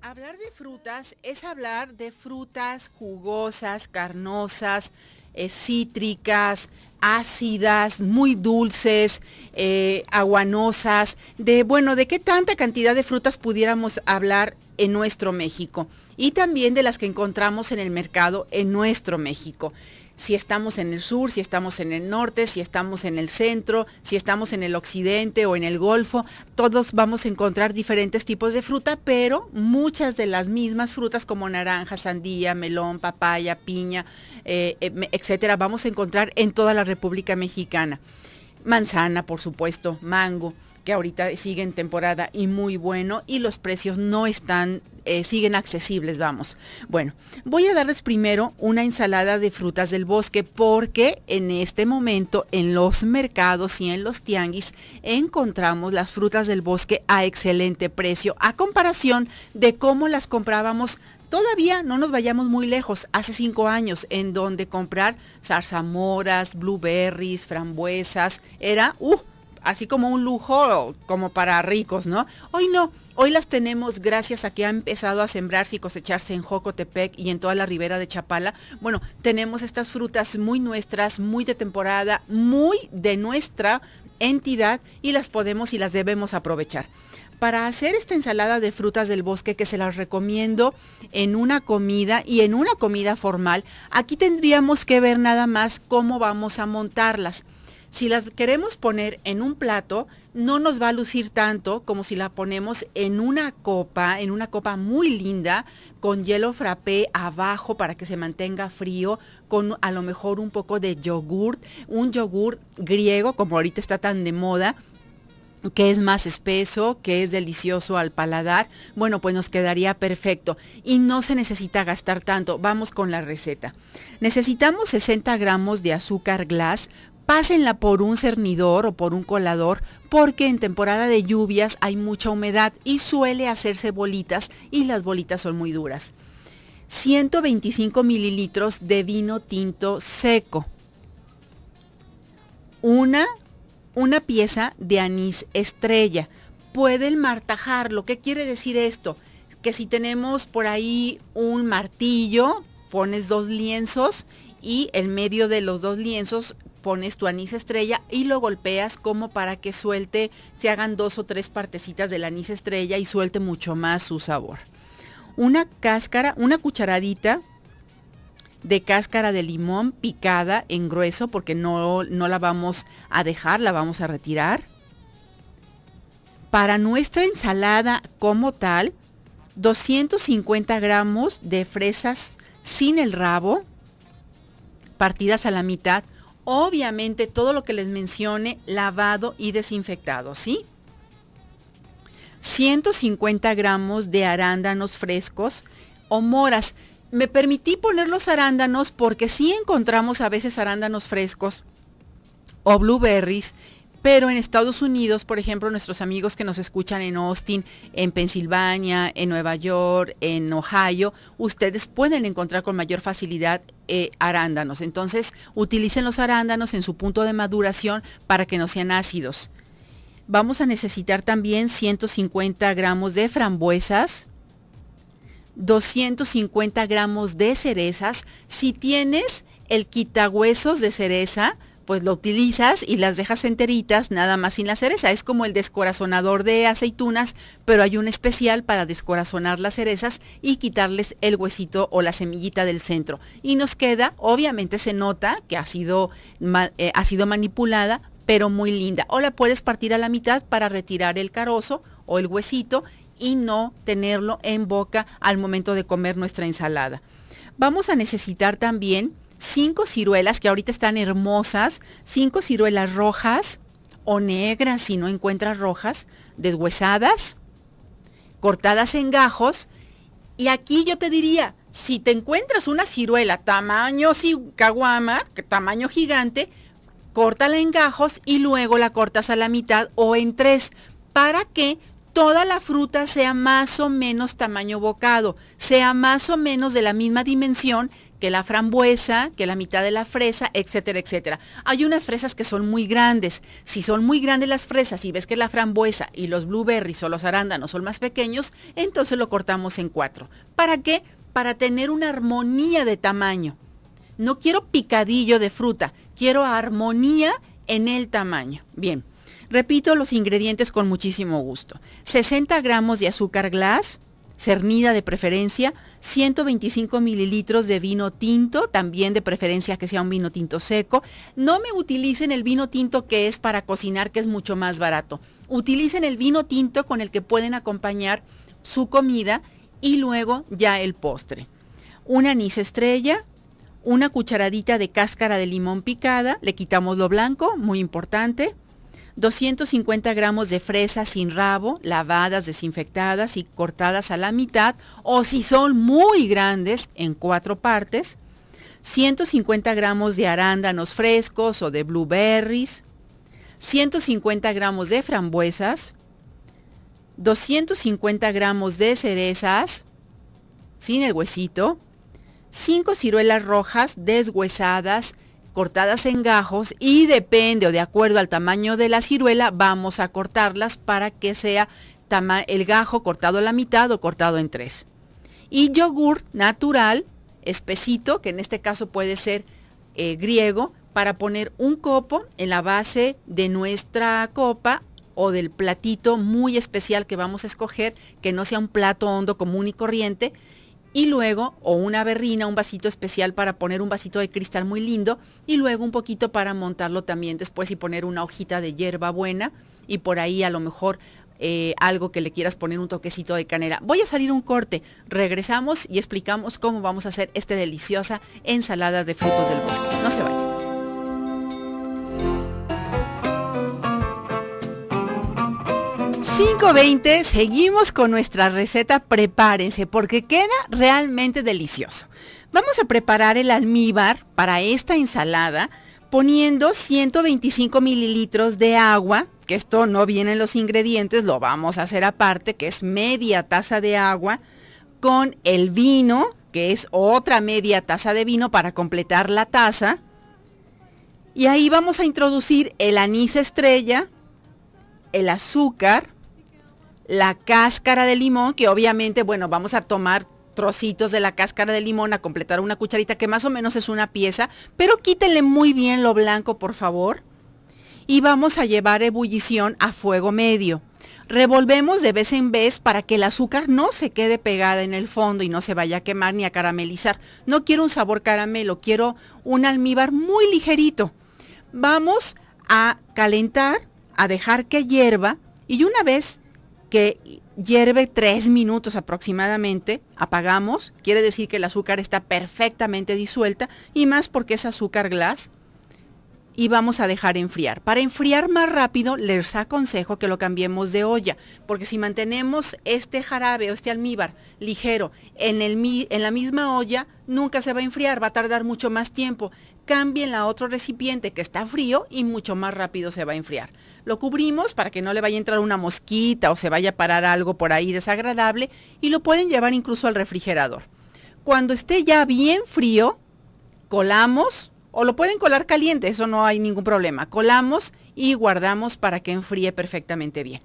hablar de frutas es hablar de frutas jugosas, carnosas, eh, cítricas, ácidas, muy dulces, eh, aguanosas, de bueno, de qué tanta cantidad de frutas pudiéramos hablar en nuestro México y también de las que encontramos en el mercado en nuestro México si estamos en el sur, si estamos en el norte, si estamos en el centro, si estamos en el occidente o en el golfo, todos vamos a encontrar diferentes tipos de fruta, pero muchas de las mismas frutas como naranja, sandía, melón, papaya, piña, eh, em, etcétera, vamos a encontrar en toda la República Mexicana. Manzana, por supuesto, mango, que ahorita sigue en temporada y muy bueno y los precios no están eh, siguen accesibles, vamos. Bueno, voy a darles primero una ensalada de frutas del bosque porque en este momento en los mercados y en los tianguis encontramos las frutas del bosque a excelente precio a comparación de cómo las comprábamos todavía no nos vayamos muy lejos, hace cinco años, en donde comprar zarzamoras, blueberries, frambuesas, era, uh, así como un lujo, como para ricos, ¿no? Hoy no, Hoy las tenemos gracias a que ha empezado a sembrarse y cosecharse en Jocotepec y en toda la ribera de Chapala. Bueno, tenemos estas frutas muy nuestras, muy de temporada, muy de nuestra entidad y las podemos y las debemos aprovechar. Para hacer esta ensalada de frutas del bosque que se las recomiendo en una comida y en una comida formal, aquí tendríamos que ver nada más cómo vamos a montarlas si las queremos poner en un plato, no nos va a lucir tanto como si la ponemos en una copa, en una copa muy linda, con hielo frappé abajo para que se mantenga frío, con a lo mejor un poco de yogurt, un yogurt griego, como ahorita está tan de moda, que es más espeso, que es delicioso al paladar, bueno, pues nos quedaría perfecto y no se necesita gastar tanto. Vamos con la receta. Necesitamos 60 gramos de azúcar glass pásenla por un cernidor o por un colador porque en temporada de lluvias hay mucha humedad y suele hacerse bolitas y las bolitas son muy duras. 125 mililitros de vino tinto seco. Una, una pieza de anís estrella. Pueden martajarlo. ¿Qué quiere decir esto? Que si tenemos por ahí un martillo, pones dos lienzos y en medio de los dos lienzos pones tu anís estrella y lo golpeas como para que suelte, se hagan dos o tres partecitas del anís estrella y suelte mucho más su sabor. Una cáscara, una cucharadita de cáscara de limón picada en grueso porque no, no la vamos a dejar, la vamos a retirar. Para nuestra ensalada como tal, 250 gramos de fresas sin el rabo, partidas a la mitad, Obviamente todo lo que les mencione lavado y desinfectado, ¿sí? 150 gramos de arándanos frescos o moras. Me permití poner los arándanos porque sí encontramos a veces arándanos frescos o blueberries pero en Estados Unidos, por ejemplo, nuestros amigos que nos escuchan en Austin, en Pensilvania, en Nueva York, en Ohio, ustedes pueden encontrar con mayor facilidad eh, arándanos. Entonces, utilicen los arándanos en su punto de maduración para que no sean ácidos. Vamos a necesitar también 150 gramos de frambuesas, 250 gramos de cerezas. Si tienes el quitahuesos de cereza, pues lo utilizas y las dejas enteritas, nada más sin la cereza. Es como el descorazonador de aceitunas, pero hay un especial para descorazonar las cerezas y quitarles el huesito o la semillita del centro. Y nos queda, obviamente se nota que ha sido, eh, ha sido manipulada, pero muy linda. O la puedes partir a la mitad para retirar el carozo o el huesito y no tenerlo en boca al momento de comer nuestra ensalada. Vamos a necesitar también cinco ciruelas que ahorita están hermosas, cinco ciruelas rojas o negras si no encuentras rojas, deshuesadas, cortadas en gajos. Y aquí yo te diría, si te encuentras una ciruela tamaño caguama, tamaño gigante, córtala en gajos y luego la cortas a la mitad o en tres para que toda la fruta sea más o menos tamaño bocado, sea más o menos de la misma dimensión que la frambuesa, que la mitad de la fresa, etcétera, etcétera. Hay unas fresas que son muy grandes. Si son muy grandes las fresas y ves que la frambuesa y los blueberries o los arándanos son más pequeños, entonces lo cortamos en cuatro. ¿Para qué? Para tener una armonía de tamaño. No quiero picadillo de fruta, quiero armonía en el tamaño. Bien, repito los ingredientes con muchísimo gusto. 60 gramos de azúcar glass, cernida de preferencia, 125 mililitros de vino tinto, también de preferencia que sea un vino tinto seco. No me utilicen el vino tinto que es para cocinar, que es mucho más barato. Utilicen el vino tinto con el que pueden acompañar su comida y luego ya el postre. Una anís estrella, una cucharadita de cáscara de limón picada, le quitamos lo blanco, muy importante 250 gramos de fresas sin rabo, lavadas, desinfectadas y cortadas a la mitad, o si son muy grandes, en cuatro partes, 150 gramos de arándanos frescos o de blueberries, 150 gramos de frambuesas, 250 gramos de cerezas, sin el huesito, 5 ciruelas rojas deshuesadas cortadas en gajos y depende o de acuerdo al tamaño de la ciruela vamos a cortarlas para que sea el gajo cortado a la mitad o cortado en tres. Y yogur natural, espesito, que en este caso puede ser eh, griego, para poner un copo en la base de nuestra copa o del platito muy especial que vamos a escoger, que no sea un plato hondo común y corriente, y luego o una berrina, un vasito especial para poner un vasito de cristal muy lindo y luego un poquito para montarlo también después y poner una hojita de hierba buena y por ahí a lo mejor eh, algo que le quieras poner un toquecito de canela. Voy a salir un corte, regresamos y explicamos cómo vamos a hacer esta deliciosa ensalada de frutos del bosque. No se vayan. 5.20 seguimos con nuestra receta, prepárense porque queda realmente delicioso. Vamos a preparar el almíbar para esta ensalada poniendo 125 mililitros de agua, que esto no viene en los ingredientes, lo vamos a hacer aparte, que es media taza de agua, con el vino, que es otra media taza de vino para completar la taza. Y ahí vamos a introducir el anís estrella, el azúcar, la cáscara de limón, que obviamente, bueno, vamos a tomar trocitos de la cáscara de limón a completar una cucharita que más o menos es una pieza, pero quítenle muy bien lo blanco, por favor. Y vamos a llevar ebullición a fuego medio. Revolvemos de vez en vez para que el azúcar no se quede pegada en el fondo y no se vaya a quemar ni a caramelizar. No quiero un sabor caramelo, quiero un almíbar muy ligerito. Vamos a calentar, a dejar que hierva y una vez que hierve tres minutos aproximadamente, apagamos, quiere decir que el azúcar está perfectamente disuelta y más porque es azúcar glass y vamos a dejar enfriar. Para enfriar más rápido les aconsejo que lo cambiemos de olla, porque si mantenemos este jarabe o este almíbar ligero en, el, en la misma olla, nunca se va a enfriar, va a tardar mucho más tiempo cambien a otro recipiente que está frío y mucho más rápido se va a enfriar. Lo cubrimos para que no le vaya a entrar una mosquita o se vaya a parar algo por ahí desagradable y lo pueden llevar incluso al refrigerador. Cuando esté ya bien frío, colamos o lo pueden colar caliente, eso no hay ningún problema. Colamos y guardamos para que enfríe perfectamente bien.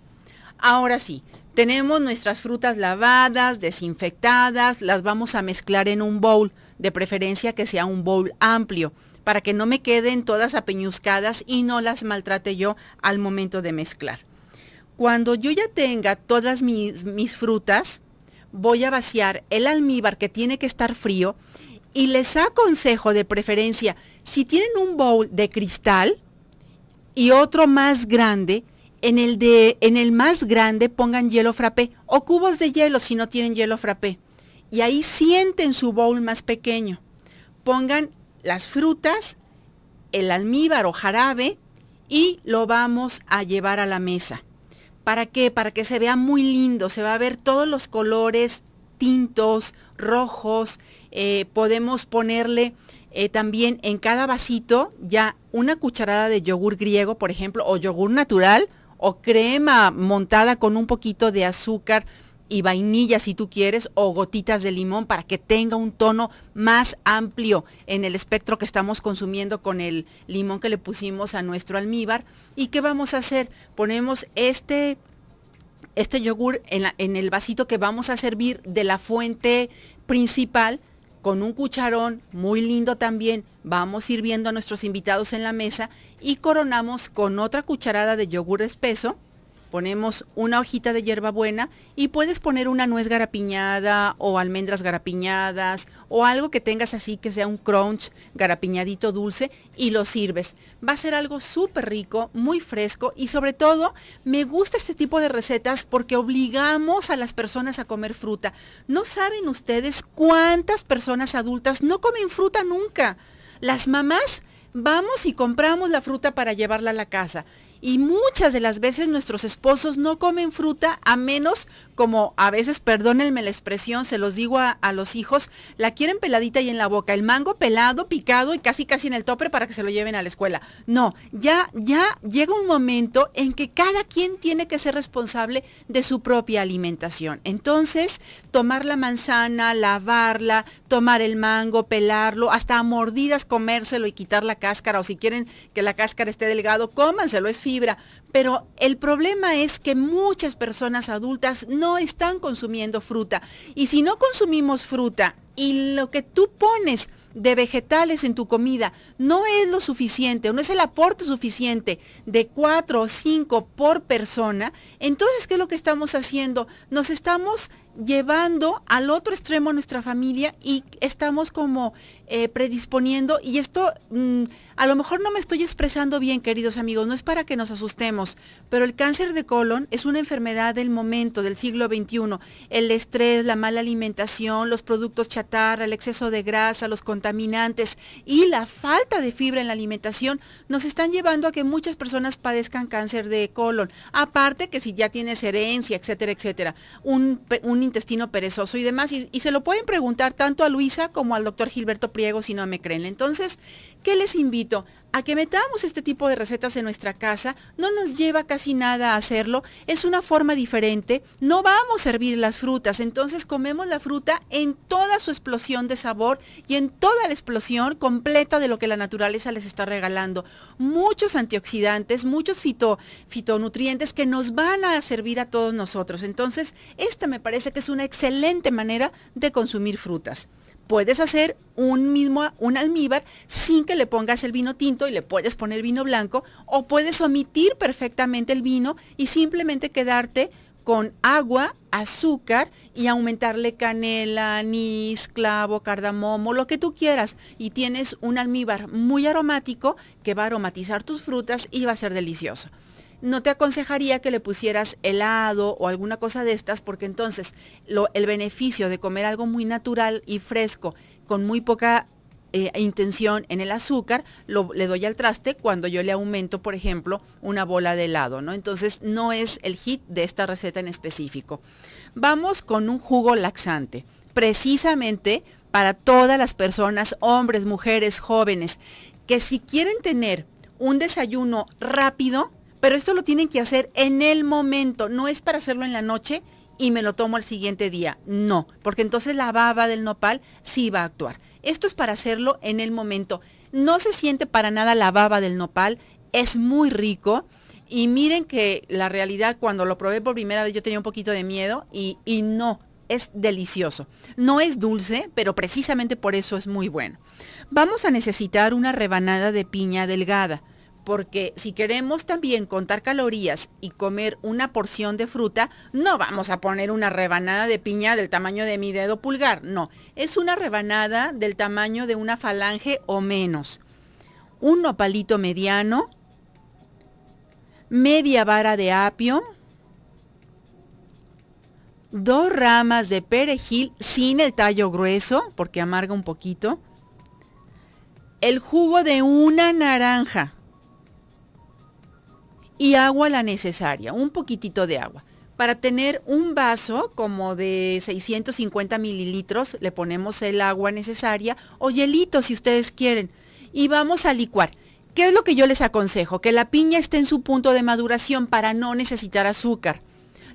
Ahora sí, tenemos nuestras frutas lavadas, desinfectadas, las vamos a mezclar en un bowl, de preferencia que sea un bowl amplio para que no me queden todas apeñuzcadas y no las maltrate yo al momento de mezclar. Cuando yo ya tenga todas mis, frutas, voy a vaciar el almíbar que tiene que estar frío y les aconsejo de preferencia, si tienen un bowl de cristal y otro más grande, en el, de, en el más grande pongan hielo frappé o cubos de hielo si no tienen hielo frappé. Y ahí sienten su bowl más pequeño. Pongan las frutas, el almíbar o jarabe y lo vamos a llevar a la mesa. ¿Para qué? Para que se vea muy lindo, se va a ver todos los colores tintos, rojos, eh, podemos ponerle eh, también en cada vasito ya una cucharada de yogur griego, por ejemplo, o yogur natural, o crema montada con un poquito de azúcar y vainilla si tú quieres o gotitas de limón para que tenga un tono más amplio en el espectro que estamos consumiendo con el limón que le pusimos a nuestro almíbar. ¿Y qué vamos a hacer? Ponemos este este yogur en, en el vasito que vamos a servir de la fuente principal con un cucharón muy lindo también, vamos sirviendo a nuestros invitados en la mesa y coronamos con otra cucharada de yogur espeso ponemos una hojita de hierbabuena y puedes poner una nuez garapiñada o almendras garapiñadas o algo que tengas así que sea un crunch garapiñadito dulce y lo sirves. Va a ser algo súper rico, muy fresco y sobre todo me gusta este tipo de recetas porque obligamos a las personas a comer fruta. No saben ustedes cuántas personas adultas no comen fruta nunca. Las mamás vamos y compramos la fruta para llevarla a la casa. Y muchas de las veces nuestros esposos no comen fruta a menos, como a veces, perdónenme la expresión, se los digo a, los hijos, la quieren peladita y en la boca, el mango pelado, picado y casi casi en el tope para que se lo lleven a la escuela. No, ya, ya llega un momento en que cada quien tiene que ser responsable de su propia alimentación. Entonces, tomar la manzana, lavarla, tomar el mango, pelarlo, hasta a mordidas comérselo y quitar la cáscara, o si quieren que la cáscara esté delgado, cómanselo, es pero el problema es que muchas personas adultas no están consumiendo fruta. Y si no consumimos fruta y lo que tú pones de vegetales en tu comida no es lo suficiente, no es el aporte suficiente de cuatro o cinco por persona, entonces, ¿qué es lo que estamos haciendo? Nos estamos llevando al otro extremo a nuestra familia y estamos como eh, predisponiendo, y esto mm, a lo mejor no me estoy expresando bien, queridos amigos, no es para que nos asustemos, pero el cáncer de colon es una enfermedad del momento, del siglo XXI. El estrés, la mala alimentación, los productos chatarra, el exceso de grasa, los contaminantes y la falta de fibra en la alimentación nos están llevando a que muchas personas padezcan cáncer de colon. Aparte que si ya tienes herencia, etcétera, etcétera, un, intestino perezoso y demás, y, se lo pueden preguntar tanto a Luisa como al doctor Gilberto si no me creen. Entonces, ¿qué les invito? A que metamos este tipo de recetas en nuestra casa, no nos lleva casi nada a hacerlo, es una forma diferente, no vamos a servir las frutas, entonces comemos la fruta en toda su explosión de sabor y en toda la explosión completa de lo que la naturaleza les está regalando. Muchos antioxidantes, muchos fito, fitonutrientes que nos van a servir a todos nosotros. Entonces, esta me parece que es una excelente manera de consumir frutas puedes hacer un mismo un almíbar sin que le pongas el vino tinto y le puedes poner vino blanco o puedes omitir perfectamente el vino y simplemente quedarte con agua, azúcar y aumentarle canela, anís, clavo, cardamomo, lo que tú quieras. Y tienes un almíbar muy aromático que va a aromatizar tus frutas y va a ser delicioso no te aconsejaría que le pusieras helado o alguna cosa de estas, porque entonces lo, el beneficio de comer algo muy natural y fresco, con muy poca eh, intención en el azúcar, lo, le doy al traste cuando yo le aumento, por ejemplo, una bola de helado, ¿no? Entonces no es el hit de esta receta en específico. Vamos con un jugo laxante, precisamente para todas las personas, hombres, mujeres, jóvenes, que si quieren tener un desayuno rápido, pero esto lo tienen que hacer en el momento, no es para hacerlo en la noche y me lo tomo al siguiente día. No, porque entonces la baba del nopal sí va a actuar. Esto es para hacerlo en el momento. No se siente para nada la baba del nopal, es muy rico. Y miren que la realidad cuando lo probé por primera vez yo tenía un poquito de miedo y, y no, es delicioso. No es dulce, pero precisamente por eso es muy bueno. Vamos a necesitar una rebanada de piña delgada porque si queremos también contar calorías y comer una porción de fruta, no vamos a poner una rebanada de piña del tamaño de mi dedo pulgar, no, es una rebanada del tamaño de una falange o menos. Un nopalito mediano, media vara de apio, dos ramas de perejil sin el tallo grueso, porque amarga un poquito, el jugo de una naranja, y agua la necesaria, un poquitito de agua. Para tener un vaso como de 650 mililitros, le ponemos el agua necesaria o hielito si ustedes quieren. Y vamos a licuar. ¿Qué es lo que yo les aconsejo? Que la piña esté en su punto de maduración para no necesitar azúcar.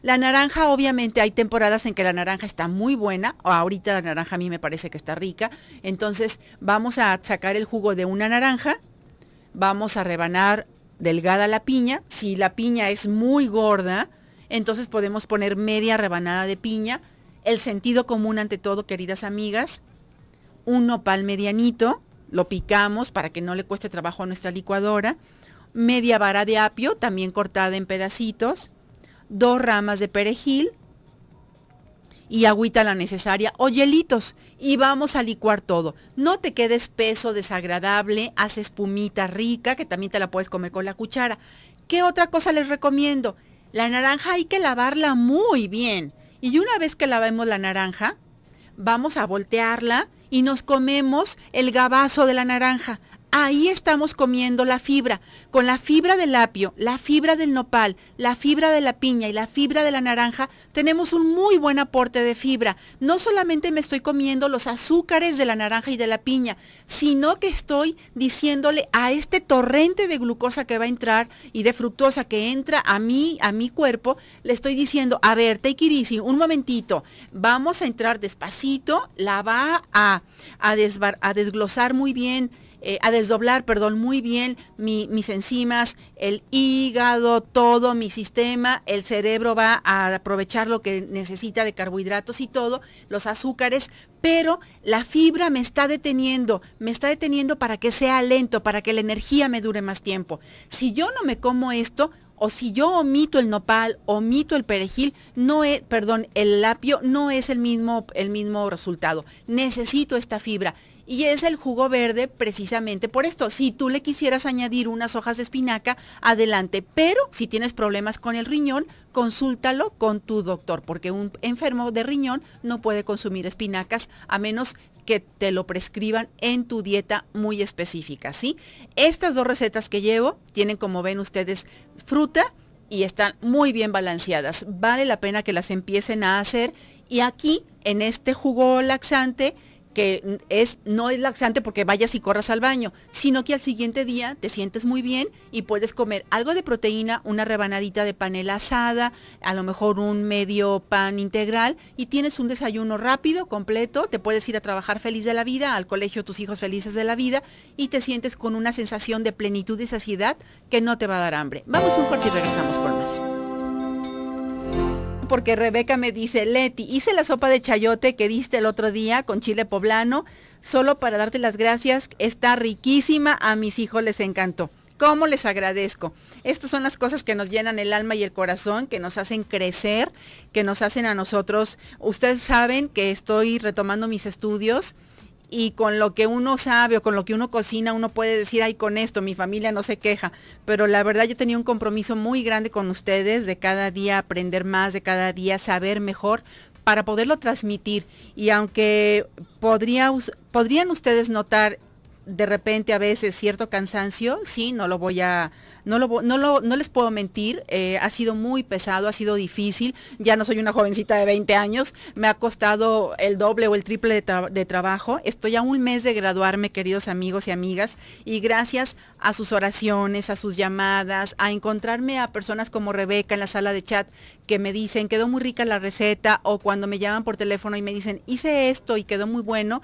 La naranja, obviamente, hay temporadas en que la naranja está muy buena, ahorita la naranja a mí me parece que está rica, entonces vamos a sacar el jugo de una naranja, vamos a rebanar delgada la piña. Si la piña es muy gorda, entonces podemos poner media rebanada de piña. El sentido común ante todo, queridas amigas, un nopal medianito, lo picamos para que no le cueste trabajo a nuestra licuadora, media vara de apio, también cortada en pedacitos, dos ramas de perejil, y agüita la necesaria o hielitos y vamos a licuar todo. No te quedes peso desagradable, haz espumita rica que también te la puedes comer con la cuchara. ¿Qué otra cosa les recomiendo? La naranja hay que lavarla muy bien y una vez que lavemos la naranja, vamos a voltearla y nos comemos el gabazo de la naranja ahí estamos comiendo la fibra, con la fibra del apio, la fibra del nopal, la fibra de la piña y la fibra de la naranja, tenemos un muy buen aporte de fibra. No solamente me estoy comiendo los azúcares de la naranja y de la piña, sino que estoy diciéndole a este torrente de glucosa que va a entrar y de fructosa que entra a mí, a mi cuerpo, le estoy diciendo, a ver, y un momentito, vamos a entrar despacito, la va a, a, a desglosar muy bien eh, a desdoblar, perdón, muy bien mis enzimas, el hígado, todo mi sistema, el cerebro va a aprovechar lo que necesita de carbohidratos y todo, los azúcares, pero la fibra me está deteniendo, me está deteniendo para que sea lento, para que la energía me dure más tiempo. Si yo no me como esto, o si yo omito el nopal, omito el perejil, no es, perdón, el lapio no es el mismo, el mismo resultado. Necesito esta fibra. Y es el jugo verde precisamente por esto. Si tú le quisieras añadir unas hojas de espinaca, adelante. Pero si tienes problemas con el riñón, consúltalo con tu doctor, porque un enfermo de riñón no puede consumir espinacas a menos que te lo prescriban en tu dieta muy específica, ¿sí? Estas dos recetas que llevo tienen, como ven ustedes, fruta y están muy bien balanceadas. Vale la pena que las empiecen a hacer y aquí, en este jugo laxante, que es, no es laxante porque vayas y corras al baño, sino que al siguiente día te sientes muy bien y puedes comer algo de proteína, una rebanadita de panela asada, a lo mejor un medio pan integral y tienes un desayuno rápido, completo, te puedes ir a trabajar feliz de la vida, al colegio tus hijos felices de la vida y te sientes con una sensación de plenitud y saciedad que no te va a dar hambre. Vamos un corte y regresamos con más porque Rebeca me dice, Leti, hice la sopa de chayote que diste el otro día con chile poblano, solo para darte las gracias, está riquísima, a mis hijos les encantó. ¿Cómo les agradezco? Estas son las cosas que nos llenan el alma y el corazón, que nos hacen crecer, que nos hacen a nosotros. Ustedes saben que estoy retomando mis estudios y con lo que uno sabe o con lo que uno cocina, uno puede decir, ay, con esto mi familia no se queja. Pero la verdad yo tenía un compromiso muy grande con ustedes de cada día aprender más, de cada día saber mejor para poderlo transmitir. Y aunque podrían ustedes notar de repente a veces cierto cansancio, sí, no lo voy a, no, lo, no, les puedo mentir, eh, ha sido muy pesado, ha sido difícil, ya no soy una jovencita de 20 años, me ha costado el doble o el triple de, de trabajo, estoy a un mes de graduarme, queridos amigos y amigas, y gracias a sus oraciones, a sus llamadas, a encontrarme a personas como Rebeca en la sala de chat que me dicen, quedó muy rica la receta, o cuando me llaman por teléfono y me dicen, hice esto y quedó muy bueno,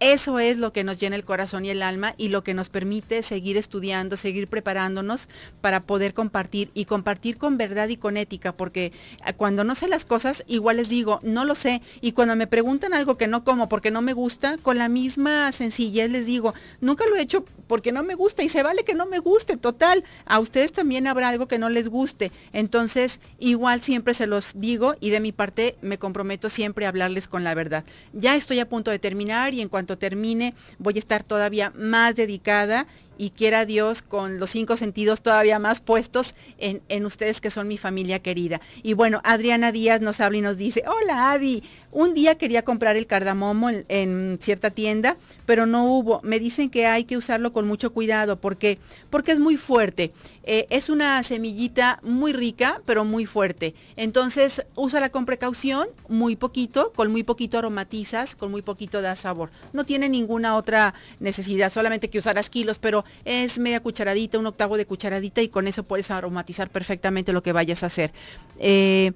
eso es lo que nos llena el corazón y el alma y lo que nos permite seguir estudiando, seguir preparándonos para poder compartir y compartir con verdad y con ética, porque eh, cuando no sé las cosas, igual les digo, no lo sé. Y cuando me preguntan algo que no como porque no me gusta, con la misma sencillez les digo, nunca lo he hecho porque no me gusta y se vale que no me guste, total, a ustedes también habrá algo que no les guste. Entonces, igual siempre se los digo y de mi parte me comprometo siempre a hablarles con la verdad. Ya estoy a punto de terminar y en cuanto termine voy a estar todavía más dedicada y quiera Dios con los cinco sentidos todavía más puestos en, ustedes que son mi familia querida. Y bueno, Adriana Díaz nos habla y nos dice, hola Adi, un día quería comprar el cardamomo en, cierta tienda, pero no hubo. Me dicen que hay que usarlo con mucho cuidado porque, porque es muy fuerte. Eh, es una semillita muy rica, pero muy fuerte. Entonces, úsala con precaución, muy poquito, con muy poquito aromatizas, con muy poquito da sabor. No tiene ninguna otra necesidad, solamente que usaras kilos, pero es media cucharadita, un octavo de cucharadita y con eso puedes aromatizar perfectamente lo que vayas a hacer. Eh,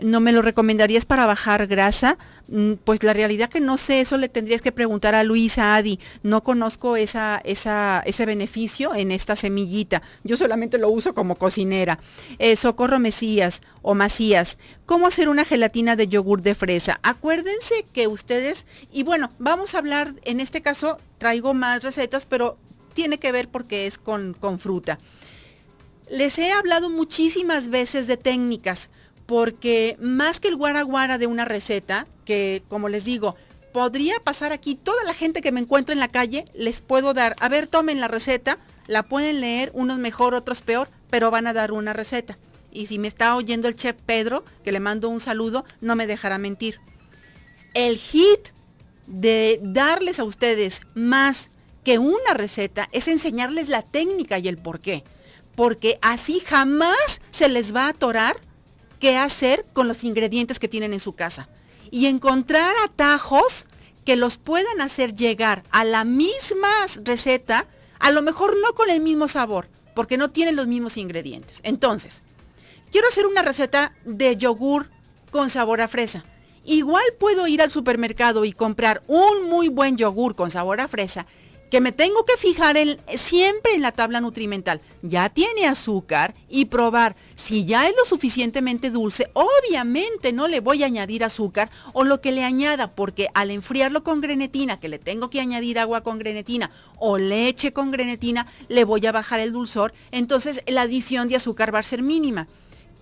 no me lo recomendarías para bajar grasa, mm, pues la realidad que no sé, eso le tendrías que preguntar a Luisa, Adi, no conozco esa, ese beneficio en esta semillita, yo solamente lo uso como cocinera. Eh, Socorro Mesías o Macías, ¿cómo hacer una gelatina de yogur de fresa? Acuérdense que ustedes, y bueno, vamos a hablar, en este caso traigo más recetas, pero tiene que ver porque es con, con fruta. Les he hablado muchísimas veces de técnicas, porque más que el guaraguara de una receta, que como les digo, podría pasar aquí, toda la gente que me encuentro en la calle, les puedo dar, a ver, tomen la receta, la pueden leer, unos mejor, otros peor, pero van a dar una receta. Y si me está oyendo el chef Pedro, que le mando un saludo, no me dejará mentir. El hit de darles a ustedes más que una receta es enseñarles la técnica y el por qué. Porque así jamás se les va a atorar qué hacer con los ingredientes que tienen en su casa. Y encontrar atajos que los puedan hacer llegar a la misma receta, a lo mejor no con el mismo sabor, porque no tienen los mismos ingredientes. Entonces, quiero hacer una receta de yogur con sabor a fresa. Igual puedo ir al supermercado y comprar un muy buen yogur con sabor a fresa que me tengo que fijar siempre en la tabla nutrimental. Ya tiene azúcar y probar. Si ya es lo suficientemente dulce, obviamente no le voy a añadir azúcar o lo que le añada, porque al enfriarlo con grenetina, que le tengo que añadir agua con grenetina o leche con grenetina, le voy a bajar el dulzor. Entonces la adición de azúcar va a ser mínima.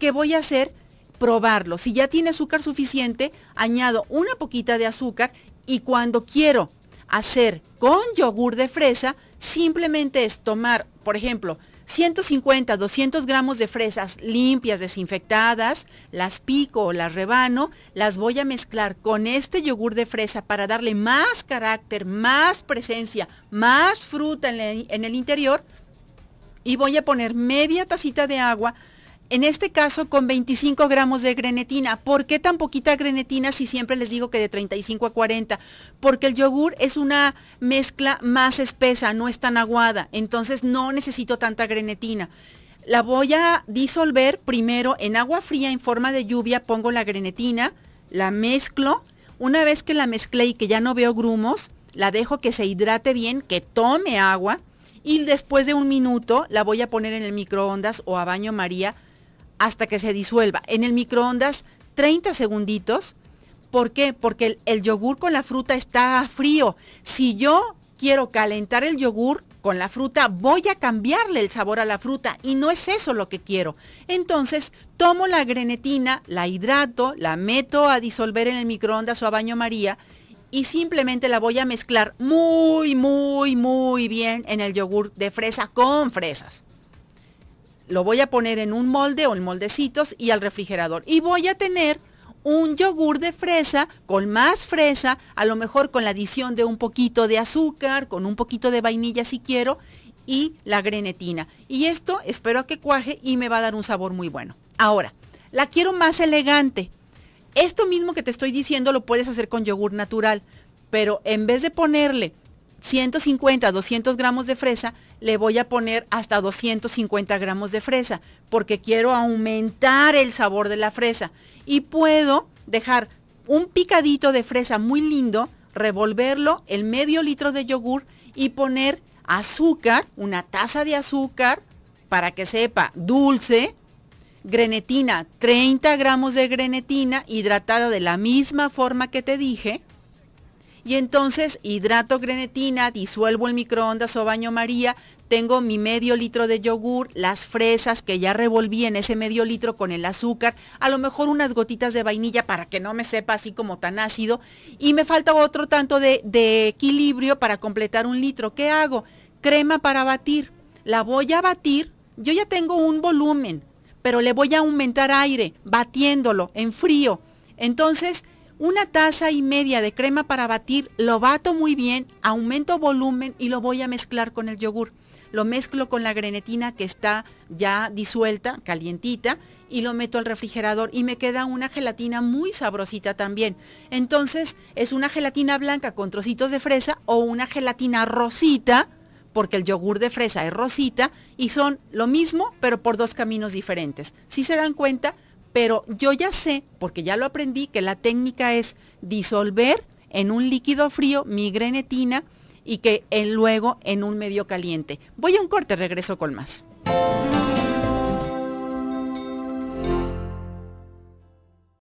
¿Qué voy a hacer? Probarlo. Si ya tiene azúcar suficiente, añado una poquita de azúcar y cuando quiero hacer con yogur de fresa simplemente es tomar, por ejemplo, 150, 200 gramos de fresas limpias, desinfectadas, las pico o las rebano, las voy a mezclar con este yogur de fresa para darle más carácter, más presencia, más fruta en, el, interior. Y voy a poner media tacita de agua en este caso con 25 gramos de grenetina. ¿Por qué tan poquita grenetina si siempre les digo que de 35 a 40? Porque el yogur es una mezcla más espesa, no es tan aguada, entonces no necesito tanta grenetina. La voy a disolver primero en agua fría en forma de lluvia, pongo la grenetina, la mezclo. Una vez que la mezclé y que ya no veo grumos, la dejo que se hidrate bien, que tome agua y después de un minuto la voy a poner en el microondas o a baño María hasta que se disuelva. En el microondas, 30 segunditos. ¿Por qué? Porque el, yogur con la fruta está frío. Si yo quiero calentar el yogur con la fruta, voy a cambiarle el sabor a la fruta y no es eso lo que quiero. Entonces, tomo la grenetina, la hidrato, la meto a disolver en el microondas o a baño María y simplemente la voy a mezclar muy, muy, muy bien en el yogur de fresa con fresas lo voy a poner en un molde o en moldecitos y al refrigerador. Y voy a tener un yogur de fresa con más fresa, a lo mejor con la adición de un poquito de azúcar, con un poquito de vainilla si quiero, y la grenetina. Y esto espero a que cuaje y me va a dar un sabor muy bueno. Ahora, la quiero más elegante. Esto mismo que te estoy diciendo lo puedes hacer con yogur natural, pero en vez de ponerle 150 200 gramos de fresa, le voy a poner hasta 250 gramos de fresa, porque quiero aumentar el sabor de la fresa. Y puedo dejar un picadito de fresa muy lindo, revolverlo, el medio litro de yogur y poner azúcar, una taza de azúcar, para que sepa dulce, grenetina, 30 gramos de grenetina hidratada de la misma forma que te dije, y entonces hidrato grenetina, disuelvo el microondas o baño María, tengo mi medio litro de yogur, las fresas que ya revolví en ese medio litro con el azúcar, a lo mejor unas gotitas de vainilla para que no me sepa así como tan ácido, y me falta otro tanto de, de equilibrio para completar un litro. ¿Qué hago? Crema para batir. La voy a batir, yo ya tengo un volumen, pero le voy a aumentar aire, batiéndolo en frío. Entonces, una taza y media de crema para batir, lo bato muy bien, aumento volumen y lo voy a mezclar con el yogur. Lo mezclo con la grenetina que está ya disuelta, calientita, y lo meto al refrigerador y me queda una gelatina muy sabrosita también. Entonces es una gelatina blanca con trocitos de fresa o una gelatina rosita, porque el yogur de fresa es rosita, y son lo mismo, pero por dos caminos diferentes. Si se dan cuenta, pero yo ya sé, porque ya lo aprendí, que la técnica es disolver en un líquido frío mi grenetina y que eh, luego en un medio caliente. Voy a un corte, regreso con más.